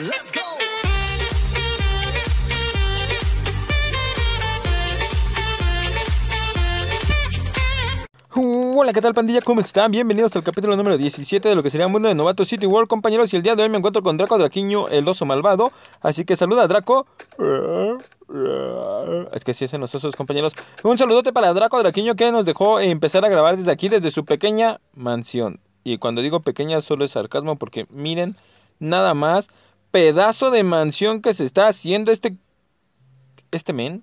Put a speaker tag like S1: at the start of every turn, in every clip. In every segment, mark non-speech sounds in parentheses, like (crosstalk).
S1: Let's go. Hola, ¿qué tal pandilla? ¿Cómo están? Bienvenidos al capítulo número 17 de lo que sería el Mundo de Novato City World, compañeros. Y el día de hoy me encuentro con Draco Draquiño, el oso malvado. Así que saluda, Draco. Es que sí hacen los osos, compañeros. Un saludote para Draco Draquiño que nos dejó empezar a grabar desde aquí, desde su pequeña mansión. Y cuando digo pequeña, solo es sarcasmo porque miren, nada más pedazo de mansión que se está haciendo este. Este men.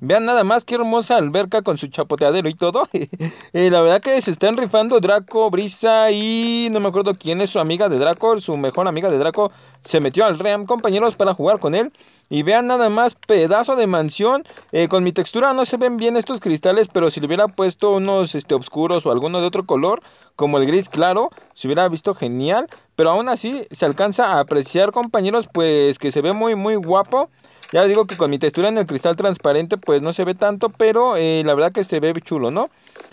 S1: Vean nada más qué hermosa alberca con su chapoteadero y todo. (laughs) Eh, la verdad que se están rifando Draco, Brisa y no me acuerdo quién es su amiga de Draco, su mejor amiga de Draco. Se metió al REM compañeros, para jugar con él. Y vean nada más, pedazo de mansión. Eh, con mi textura no se ven bien estos cristales, pero si le hubiera puesto unos este, oscuros o alguno de otro color, como el gris claro, se hubiera visto genial. Pero aún así se alcanza a apreciar, compañeros, pues que se ve muy, muy guapo. Ya digo que con mi textura en el cristal transparente pues no se ve tanto, pero eh, la verdad que se ve chulo, ¿no?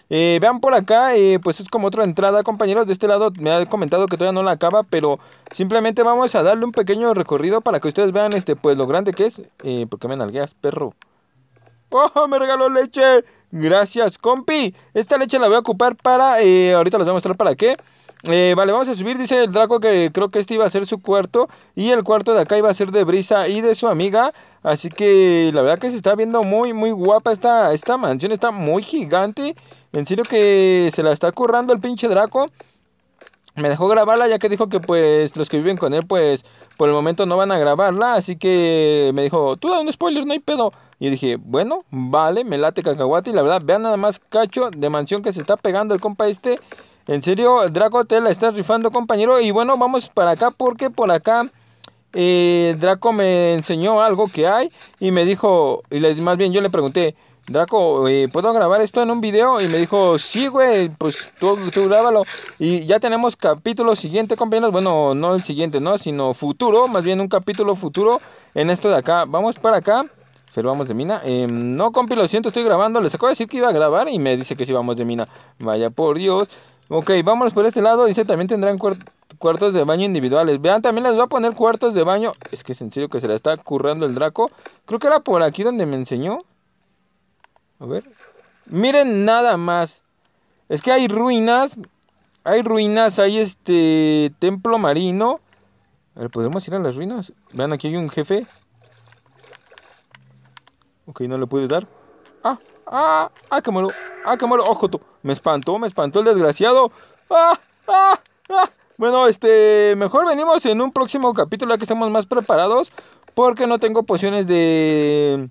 S1: Eh, vean por acá, eh, pues es como otra entrada, compañeros. De este lado me han comentado que todavía no la acaba, pero simplemente vamos a darle un pequeño recorrido para que ustedes vean este, pues lo grande que es. porque me nalgueas, perro. ¡Oh, me regaló leche! Gracias, compi. Esta leche la voy a ocupar para... ahorita les voy a mostrar para qué. Eh, vale, vamos a subir, dice el Draco que creo que este iba a ser su cuarto. Y el cuarto de acá iba a ser de Brisa y de su amiga. Así que la verdad que se está viendo muy, muy guapa esta, esta mansión. Está muy gigante. En serio que se la está currando el pinche Draco. Me dejó grabarla ya que dijo que pues los que viven con él pues por el momento no van a grabarla. Así que me dijo, tú da un spoiler, no hay pedo. Y dije, bueno, vale, me late cacahuate. Y la verdad, vean nada más cacho de mansión que se está pegando el compa este. En serio, Draco te la estás rifando, compañero. Y bueno, vamos para acá porque por acá eh, Draco me enseñó algo que hay y me dijo, y más bien yo le pregunté, Draco, eh, ¿puedo grabar esto en un video? Y me dijo, sí, güey, pues tú, grábalo. Y ya tenemos capítulo siguiente, compañeros. Bueno, no el siguiente, ¿no? Sino futuro, más bien un capítulo futuro en esto de acá. Vamos para acá. Pero vamos de mina. Em, no, compi, lo siento, estoy grabando. Le sacó a decir que iba a grabar y me dice que sí vamos de mina. Vaya por Dios. Ok, vámonos por este lado. Dice, también tendrán cuartos de baño individuales. Vean, también les voy a poner cuartos de baño. Es que es en serio que se la está currando el Draco. Creo que era por aquí donde me enseñó. A ver. Miren nada más. Es que hay ruinas. Hay ruinas, hay este templo marino. A ver, ¿podemos ir a las ruinas? Vean, aquí hay un jefe. Ok, no le pude dar ah, ah, ah, muero, ah, muero, ojo, oh, tú. me espantó, me espantó el desgraciado. Ah, ah, ah. Bueno, este, mejor venimos en un próximo capítulo ya que estamos más preparados porque no tengo pociones de...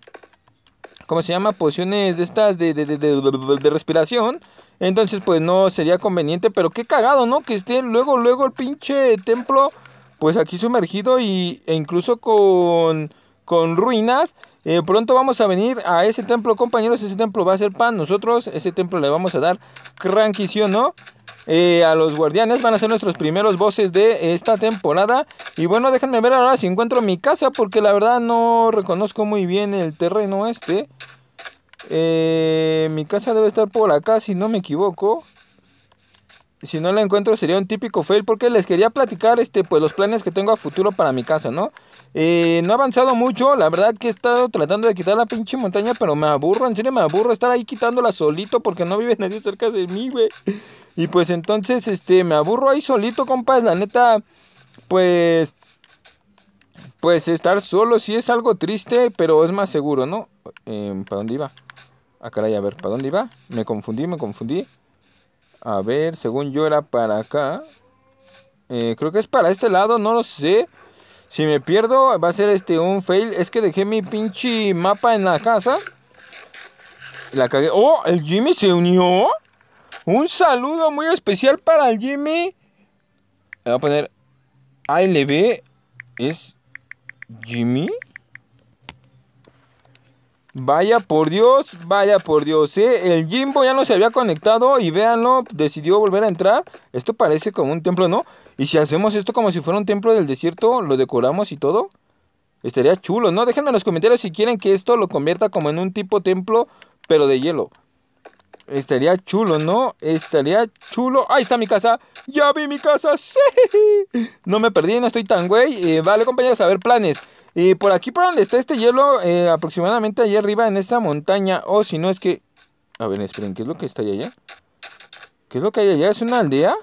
S1: ¿Cómo se llama? Pociones de estas de, de, de, de respiración. Entonces, pues no sería conveniente, pero qué cagado, ¿no? Que esté luego, luego el pinche templo, pues aquí sumergido y, e incluso con con ruinas. Eh, pronto vamos a venir a ese templo, compañeros. Ese templo va a ser pan. Nosotros ese templo le vamos a dar o ¿no? Eh, a los guardianes van a ser nuestros primeros voces de esta temporada. Y bueno, déjenme ver ahora si encuentro mi casa, porque la verdad no reconozco muy bien el terreno este. Eh, mi casa debe estar por acá, si no me equivoco si no la encuentro sería un típico fail porque les quería platicar este pues los planes que tengo a futuro para mi casa, ¿no? Eh, no he avanzado mucho, la verdad que he estado tratando de quitar la pinche montaña, pero me aburro, en serio me aburro estar ahí quitándola solito porque no vive (laughs) nadie cerca de mí, güey. Y pues entonces este me aburro ahí solito, compas, la neta pues pues estar solo sí es algo triste, pero es más seguro, ¿no? Em, ¿Para dónde iba? A ah, caray, a ver, ¿para dónde iba? Me confundí, me confundí. A ver, según yo era para acá. Eh, creo que es para este lado, no lo sé. Si me pierdo, va a ser este un fail. Es que dejé mi pinche mapa en la casa. La cagué. ¡Oh! El Jimmy se unió. Un saludo muy especial para el Jimmy. Le voy a poner ALB. ¿Es Jimmy? Vaya por Dios, vaya por Dios, ¿eh? El Jimbo ya no se había conectado y véanlo, decidió volver a entrar. Esto parece como un templo, ¿no? Y si hacemos esto como si fuera un templo del desierto, lo decoramos y todo. Estaría chulo, ¿no? Déjenme en los comentarios si quieren que esto lo convierta como en un tipo templo, pero de hielo. Estaría chulo, ¿no? Estaría chulo. Ahí está mi casa. Ya vi mi casa. (laughs) Sí. No me perdí, no estoy tan güey. Eh, vale, compañeros, a ver planes. Y por aquí, por donde está este hielo, eh, aproximadamente allá arriba en esa montaña, o si no es que... A ver, esperen, ¿qué es lo que está allá? ¿Qué es lo que hay allá? ¿Es una aldea?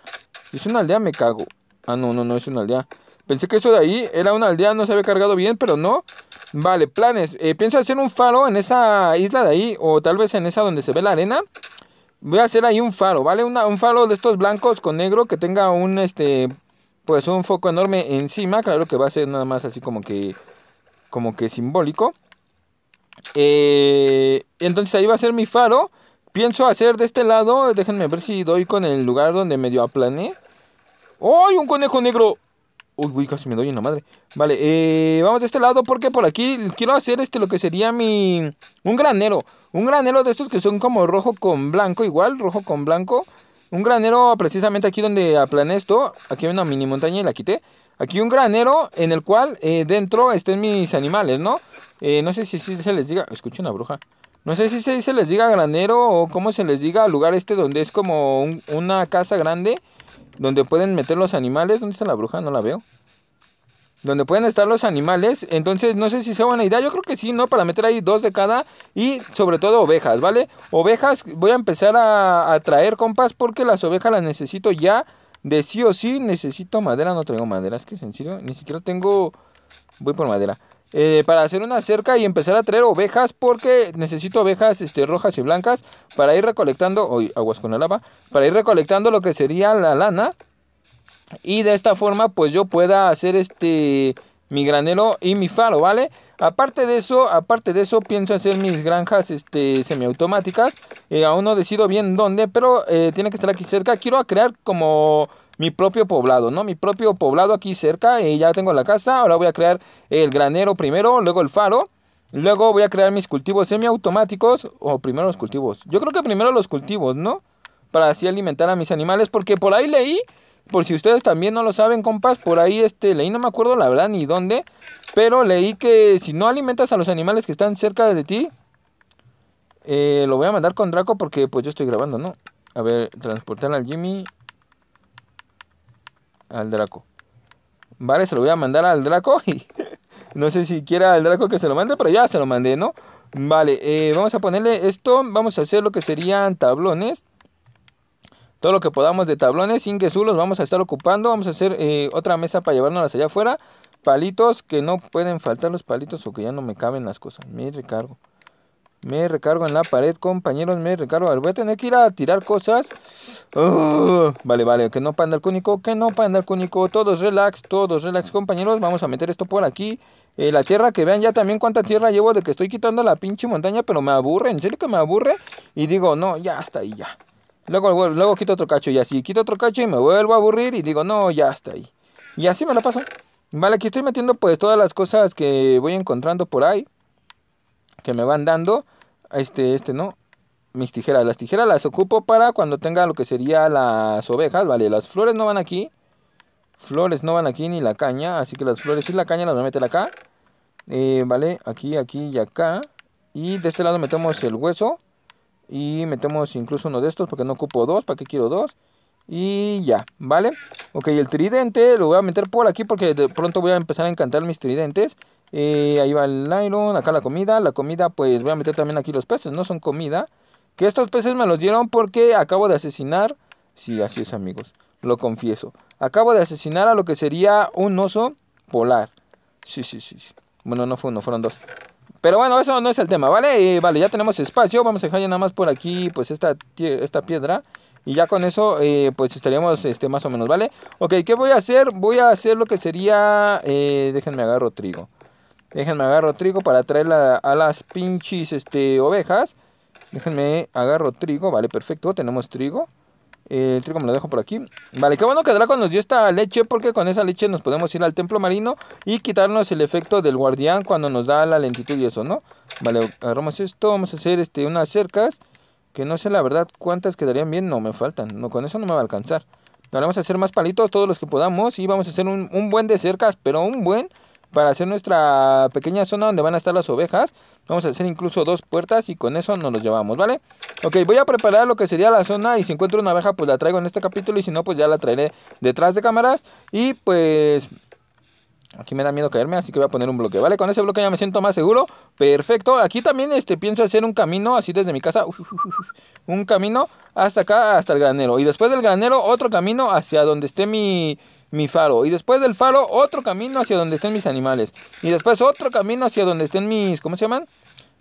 S1: ¿Es una aldea? Me cago. Ah, no, no, no es una aldea. Pensé que eso de ahí era una aldea, no se había cargado bien, pero no. Vale, planes. Eh, pienso hacer un faro en esa isla de ahí, o tal vez en esa donde se ve la arena. Voy a hacer ahí un faro, ¿vale? un faro de estos blancos con negro que tenga un, este, pues un foco enorme encima. Claro que va a ser nada más así como que como que simbólico. Eh, entonces ahí va a ser mi faro. Pienso hacer de este lado. Déjenme ver si doy con el lugar donde medio aplané. ¡Ay, un conejo negro! Uy, casi me doy en la madre. Vale, eh, vamos de este lado porque por aquí quiero hacer este lo que sería mi... Un granero. Un granero de estos que son como rojo con blanco, igual, rojo con blanco. Un granero precisamente aquí donde aplané esto. Aquí hay una mini montaña y la quité. Aquí un granero en el cual eh, dentro estén mis animales, ¿no? Eh, no sé si, se les diga, escucho una bruja. No sé si se, les diga granero o cómo se les diga lugar este donde es como una casa grande donde pueden meter los animales. ¿Dónde está la bruja? No la veo. Donde pueden estar los animales. Entonces, no sé si sea buena idea. Yo creo que sí, ¿no? Para meter ahí dos de cada. Y sobre todo ovejas, ¿vale? Ovejas voy a empezar a, a traer, compas, porque las ovejas las necesito ya de sí o sí necesito madera. No traigo madera, es que sencillo, ni siquiera tengo... Voy por madera. Eh, para hacer una cerca y empezar a traer ovejas porque necesito ovejas este, rojas y blancas para ir recolectando, hoy aguas con la lava, para ir recolectando lo que sería la lana y de esta forma pues yo pueda hacer este mi granero y mi faro, ¿vale? Aparte de eso, aparte de eso, pienso hacer mis granjas este, semiautomáticas. Eh, aún no decido bien dónde, pero eh, tiene que estar aquí cerca. Quiero crear como mi propio poblado, ¿no? Mi propio poblado aquí cerca. Eh, ya tengo la casa. Ahora voy a crear el granero primero, luego el faro. Luego voy a crear mis cultivos semiautomáticos. O primero los cultivos. Yo creo que primero los cultivos, ¿no? Para así alimentar a mis animales. Porque por ahí leí por si ustedes también no lo saben, compas, por ahí este, leí, no me acuerdo la verdad ni dónde, pero leí que si no alimentas a los animales que están cerca de ti, eh, lo voy a mandar con Draco porque pues yo estoy grabando, ¿no? A ver, transportar al Jimmy al Draco. Vale, se lo voy a mandar al Draco y (laughs) no sé si quiera al Draco que se lo mande, pero ya se lo mandé, ¿no? Vale, eh, vamos a ponerle esto, vamos a hacer lo que serían tablones todo lo que podamos de tablones, sin sin los vamos a estar ocupando, vamos a hacer eh, otra mesa para llevárnoslas allá afuera, palitos, que no pueden faltar los palitos o que ya no me caben las cosas, me recargo, me recargo en la pared, compañeros, me recargo, voy a tener que ir a tirar cosas, vale, vale, que no para andar que no para andar cónico todos relax, todos relax, compañeros, vamos a meter esto por aquí, eh, la tierra, que vean ya también cuánta tierra llevo de que estoy quitando la pinche montaña, pero me aburre, en serio que me aburre. Y digo, no, ya hasta ahí ya. Luego, quito otro cacho y así, quito otro cacho y me vuelvo a aburrir y digo, no, ya está ahí. Y así me lo paso. Vale, aquí estoy metiendo pues todas las cosas que voy encontrando por ahí. Que me van dando. Este, este, ¿no? Mis tijeras. Las tijeras las ocupo para cuando tenga lo que sería las ovejas. Vale, las flores no van aquí. Flores no van aquí ni la caña. Así que las flores y la caña las voy a meter acá. Eh, vale, aquí, aquí y acá. Y de este lado metemos el hueso. Y metemos incluso uno de estos porque no ocupo dos. ¿Para qué quiero dos? Y ya, ¿vale? Ok, el tridente lo voy a meter por aquí porque de pronto voy a empezar a encantar mis tridentes. Eh, ahí va el nylon, acá la comida. La comida, pues voy a meter también aquí los peces, no son comida. Que estos peces me los dieron porque acabo de asesinar. Sí, así es, amigos, lo confieso. Acabo de asesinar a lo que sería un oso polar. Sí, sí, sí. sí. Bueno, no fue uno, fueron dos. Pero bueno, eso no es el tema, ¿vale? Eh, vale, ya tenemos espacio. Vamos a dejar ya nada más por aquí, pues esta, esta piedra. Y ya con eso, eh, pues estaríamos este, más o menos, ¿vale? Ok, ¿qué voy a hacer? Voy a hacer lo que sería... Eh, déjenme agarro trigo. Déjenme agarro trigo para traer a las pinches este, ovejas. Déjenme agarro trigo, vale, perfecto. Tenemos trigo. Eh, el trigo me lo dejo por aquí. Vale, qué bueno que Draco nos dio esta leche porque con esa leche nos podemos ir al templo marino y quitarnos el efecto del guardián cuando nos da la lentitud y eso, ¿no? Vale, agarramos esto, vamos a hacer este, unas cercas que no sé la verdad cuántas quedarían bien, no me faltan, no, con eso no me va a alcanzar. Ahora vamos a hacer más palitos, todos los que podamos y vamos a hacer un buen de cercas, pero un buen para hacer nuestra pequeña zona donde van a estar las ovejas. Vamos a hacer incluso dos puertas y con eso nos los llevamos, ¿vale? Ok, voy a preparar lo que sería la zona y si encuentro una oveja pues la traigo en este capítulo y si no pues ya la traeré detrás de cámaras y pues... Aquí me da miedo caerme, así que voy a poner un bloque, ¿vale? Con ese bloque ya me siento más seguro. Perfecto. Aquí también este, pienso hacer un camino así desde mi casa. un camino hasta acá, hasta el granero. Y después del granero, otro camino hacia donde esté mi, mi faro. Y después del faro, otro camino hacia donde estén mis animales. Y después otro camino hacia donde estén mis... ¿Cómo se llaman?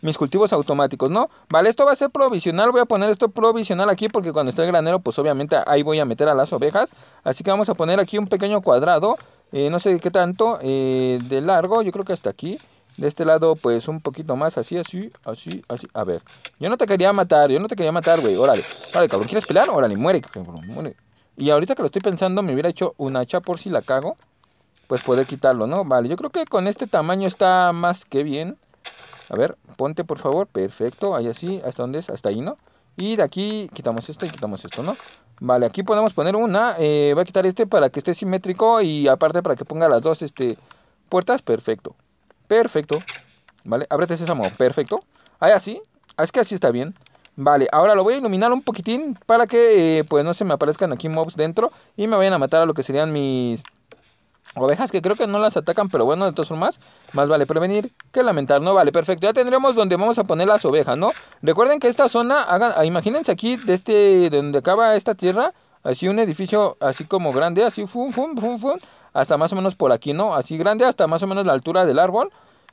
S1: mis cultivos automáticos, ¿no? Vale, esto va a ser provisional, voy a poner esto provisional aquí porque cuando esté el granero, pues obviamente ahí voy a meter a las ovejas. Así que vamos a poner aquí un pequeño cuadrado eh, no sé qué tanto. Eh, de largo, yo creo que hasta aquí. De este lado, pues un poquito más. Así, así, así, así. A ver. Yo no te quería matar. Yo no te quería matar, güey. Órale. Órale, cabrón. ¿Quieres pelear? Órale, muere, Y ahorita que lo estoy pensando, me hubiera hecho un hacha por si la cago. Pues poder quitarlo, ¿no? Vale, yo creo que con este tamaño está más que bien. A ver, ponte por favor. Perfecto. Ahí así. ¿Hasta dónde es? Hasta ahí, ¿no? Y de aquí quitamos esto y quitamos esto, ¿no? Vale, aquí podemos poner una, eh, voy a quitar este para que esté simétrico y aparte para que ponga las dos este, puertas, perfecto. Perfecto. Vale, ábrete modo perfecto. Ahí así, ah, es que así está bien. Vale, ahora lo voy a iluminar un poquitín para que eh, pues no se me aparezcan aquí mobs dentro y me vayan a matar a lo que serían mis Ovejas que creo que no las atacan, pero bueno, de todas formas, más vale prevenir que lamentar. No vale, perfecto. Ya tendremos donde vamos a poner las ovejas, ¿no? Recuerden que esta zona, hagan, ah, imagínense aquí, de este, donde acaba esta tierra, así un edificio así como grande, así, fum, fum, fum, fum, hasta más o menos por aquí, ¿no? Así grande, hasta más o menos la altura del árbol.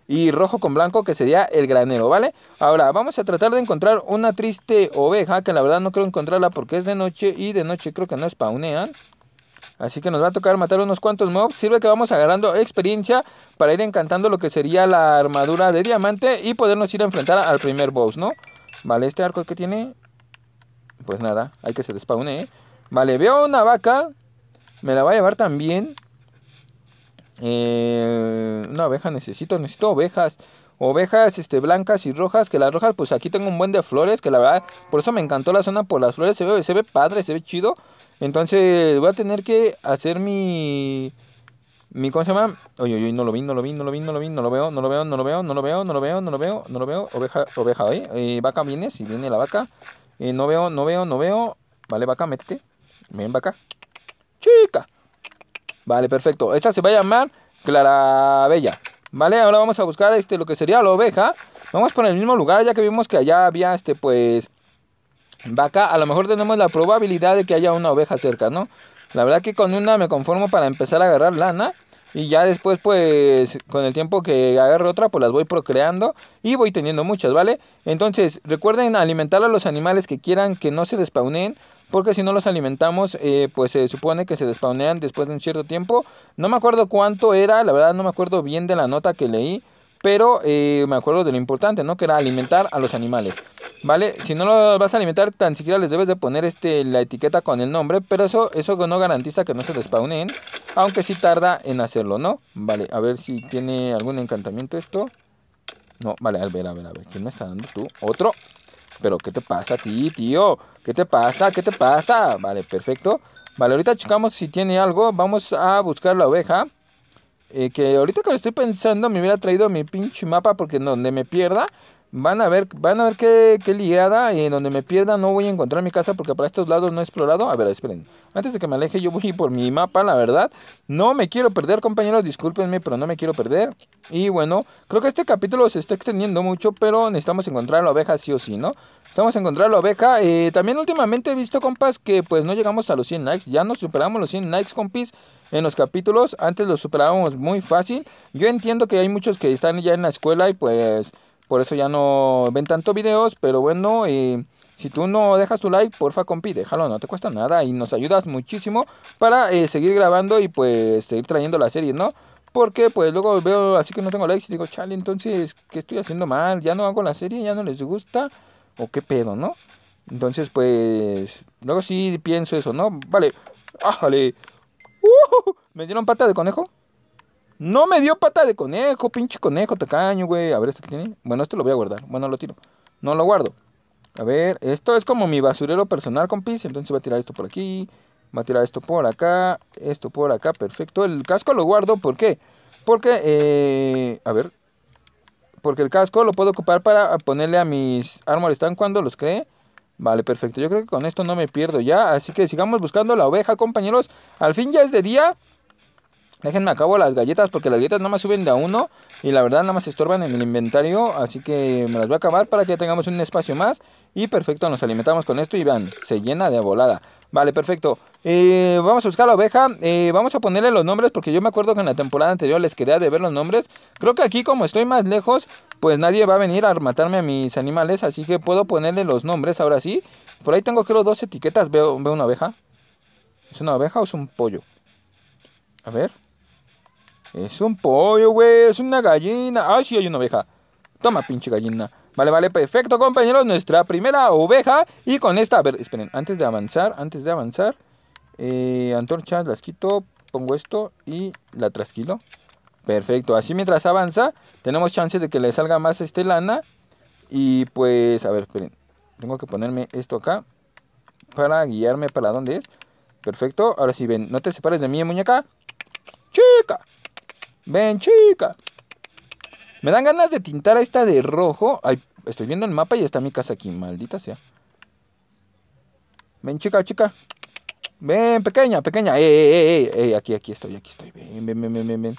S1: Y rojo con blanco, que sería el granero, ¿vale? Ahora, vamos a tratar de encontrar una triste oveja, que la verdad no creo encontrarla porque es de noche y de noche creo que no spawnean Así que nos va a tocar matar unos cuantos mobs. Sirve que vamos agarrando experiencia para ir encantando lo que sería la armadura de diamante y podernos ir a enfrentar al primer boss, ¿no? Vale, este arco que tiene... Pues nada, hay que se despaune, ¿eh? Vale, veo una vaca. Me la va a llevar también. Eh, una oveja necesito, necesito ovejas ovejas este, blancas y rojas, que las rojas pues aquí tengo un buen de flores, que la verdad, por eso me encantó la zona por las flores, se ve, se ve padre, se ve chido. Entonces voy a tener que hacer mi... Mi, ¿cómo se llama? Oye, oye, no lo vi, no lo vi, no lo vi, no lo vi, no lo veo, no lo veo, no lo veo, no lo veo, no lo veo, no lo veo, no lo veo, oveja, oveja, oye, vaca viene, si viene la vaca, no veo, no veo, no veo, vale, vaca, métete, ven, vaca, chica, vale, perfecto, esta se va a llamar Clarabella. Vale, ahora vamos a buscar este, lo que sería la oveja. Vamos por el mismo lugar, ya que vimos que allá había este, pues, vaca. A lo mejor tenemos la probabilidad de que haya una oveja cerca, ¿no? La verdad que con una me conformo para empezar a agarrar lana. Y ya después, pues, con el tiempo que agarre otra, pues las voy procreando y voy teniendo muchas, ¿vale? Entonces, recuerden alimentar a los animales que quieran que no se despaunen porque si no los alimentamos, eh, pues se supone que se despaunean después de un cierto tiempo. No me acuerdo cuánto era, la verdad no me acuerdo bien de la nota que leí, pero eh, me acuerdo de lo importante, ¿no? Que era alimentar a los animales, ¿vale? Si no los vas a alimentar, tan siquiera les debes de poner este, la etiqueta con el nombre, pero eso, eso no garantiza que no se despaunen aunque sí tarda en hacerlo, ¿no? Vale, a ver si tiene algún encantamiento esto. No, vale, a ver, a ver, a ver, ¿quién me está dando tú? Otro, pero, ¿qué te pasa a ti, tío? ¿Qué te pasa? ¿Qué te pasa? Vale, perfecto. Vale, ahorita checamos si tiene algo. Vamos a buscar la oveja. Eh, que ahorita que lo estoy pensando, me hubiera traído mi pinche mapa porque donde me pierda, Van a ver, van a ver qué, qué ligada y en donde me pierda no voy a encontrar mi casa porque para estos lados no he explorado. A ver, esperen. Antes de que me aleje yo voy por mi mapa, la verdad. No me quiero perder, compañeros, discúlpenme, pero no me quiero perder. Y bueno, creo que este capítulo se está extendiendo mucho, pero necesitamos encontrar la oveja sí o sí, ¿no? Necesitamos encontrar la oveja. Eh, también últimamente he visto, compas, que pues no llegamos a los 100 likes. Ya nos superamos los 100 likes, compis, en los capítulos. Antes los superábamos muy fácil. Yo entiendo que hay muchos que están ya en la escuela y pues... Por eso ya no ven tanto videos, pero bueno, si tú no dejas tu like, porfa compi, déjalo, no te cuesta nada y nos ayudas muchísimo para eh, seguir grabando y pues seguir trayendo la serie, ¿no? Porque pues luego veo así que no tengo likes y digo, chale, entonces, ¿qué estoy haciendo mal? Ya no hago la serie, ya no les gusta o qué pedo, ¿no? Entonces, pues, luego sí pienso eso, ¿no? Vale, ájale. ¿Me dieron pata de conejo? No me dio pata de conejo, pinche conejo tacaño, güey. A ver, ¿esto que tiene? Bueno, esto lo voy a guardar. Bueno, lo tiro. No lo guardo. A ver, esto es como mi basurero personal, compis. Entonces voy a tirar esto por aquí. Voy a tirar esto por acá. Esto por acá, perfecto. El casco lo guardo, ¿por qué? Porque, eh, a ver. Porque el casco lo puedo ocupar para ponerle a mis armor stand cuando los cree. Vale, perfecto. Yo creo que con esto no me pierdo ya. Así que sigamos buscando la oveja, compañeros. Al fin ya es de día. Déjenme acabo las galletas porque las galletas no más suben de a uno y la verdad nada más se estorban en el inventario, así que me las voy a acabar para que tengamos un espacio más y perfecto, nos alimentamos con esto y vean, se llena de volada. Vale, perfecto. Eh, vamos a buscar la oveja. Eh, vamos a ponerle los nombres porque yo me acuerdo que en la temporada anterior les quería de ver los nombres. Creo que aquí como estoy más lejos, pues nadie va a venir a matarme a mis animales, así que puedo ponerle los nombres ahora sí. Por ahí tengo creo dos etiquetas. Veo, veo una oveja. ¿Es una oveja o es un pollo? A ver. Es un pollo, güey. Es una gallina. Ah, sí, hay una oveja. Toma, pinche gallina. Vale, vale, perfecto, compañeros. Nuestra primera oveja. Y con esta, a ver, esperen, antes de avanzar, antes de avanzar, eh, antorchas las quito, pongo esto y la trasquilo. Perfecto, así mientras avanza, tenemos chance de que le salga más este lana. Y pues, a ver, esperen, tengo que ponerme esto acá para guiarme para dónde es. Perfecto, ahora sí ven, no te separes de mí, muñeca. Chica, Ven, chica. Me dan ganas de tintar a esta de rojo. Ay, estoy viendo el mapa y está mi casa aquí, maldita sea. Ven, chica, chica. Ven, pequeña, pequeña. Eh, eh, eh, Aquí, aquí estoy, aquí estoy. Ven, ven, ven, ven, ven.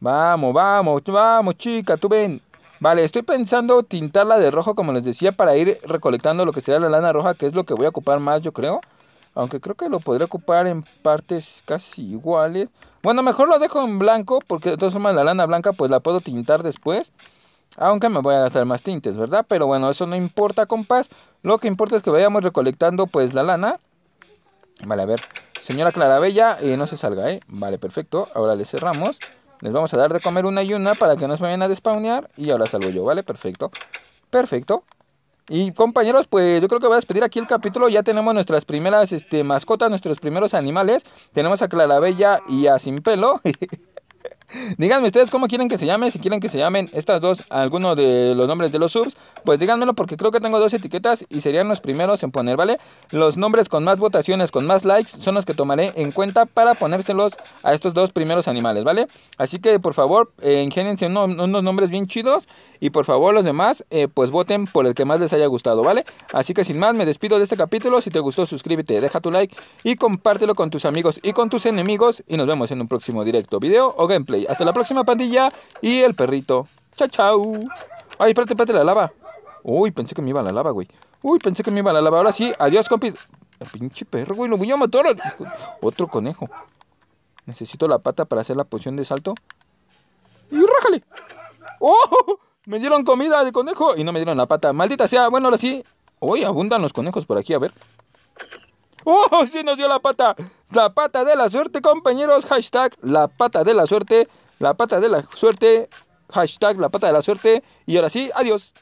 S1: Vamos, vamos, vamos, chica, tú ven. Vale, estoy pensando tintarla de rojo, como les decía, para ir recolectando lo que sería la lana roja, que es lo que voy a ocupar más, yo creo. Aunque creo que lo podría ocupar en partes casi iguales. Bueno, mejor lo dejo en blanco. Porque de todas formas la lana blanca pues la puedo tintar después. Aunque me voy a gastar más tintes, ¿verdad? Pero bueno, eso no importa, compás. Lo que importa es que vayamos recolectando pues la lana. Vale, a ver. Señora Clarabella, eh, no se salga, ¿eh? Vale, perfecto. Ahora le cerramos. Les vamos a dar de comer una y una para que no se vayan a despawnear. Y ahora salgo yo, ¿vale? Perfecto. Perfecto. Y compañeros, pues yo creo que voy a despedir aquí el capítulo. Ya tenemos nuestras primeras este, mascotas, nuestros primeros animales. Tenemos a Clarabella y a Sin Pelo. (laughs) Díganme ustedes cómo quieren que se llame, si quieren que se llamen estas dos, alguno de los nombres de los subs, pues díganmelo porque creo que tengo dos etiquetas y serían los primeros en poner, ¿vale? Los nombres con más votaciones, con más likes, son los que tomaré en cuenta para ponérselos a estos dos primeros animales, ¿vale? Así que por favor, eh, unos nombres bien chidos y por favor los demás, eh, pues voten por el que más les haya gustado, ¿vale? Así que sin más, me despido de este capítulo. Si te gustó, suscríbete, deja tu like y compártelo con tus amigos y con tus enemigos y nos vemos en un próximo directo, video o gameplay. Hasta la próxima, pandilla. Y el perrito. Chao, chao. Ay, espérate, espérate, la lava. Uy, pensé que me iba a la lava, güey. Uy, pensé que me iba a la lava. Ahora sí, adiós, compis. El pinche perro, güey, lo voy a matar. Otro conejo. Necesito la pata para hacer la poción de salto. ¡Y rájale! ¡Oh! Me dieron comida de conejo y no me dieron la pata. Maldita sea. Bueno, ahora sí. Uy, abundan los conejos por aquí, a ver. ¡Oh, sí nos dio la pata! La pata de la suerte, compañeros. Hashtag la pata de la suerte. La pata de la suerte. Hashtag la pata de la suerte. Y ahora sí, adiós.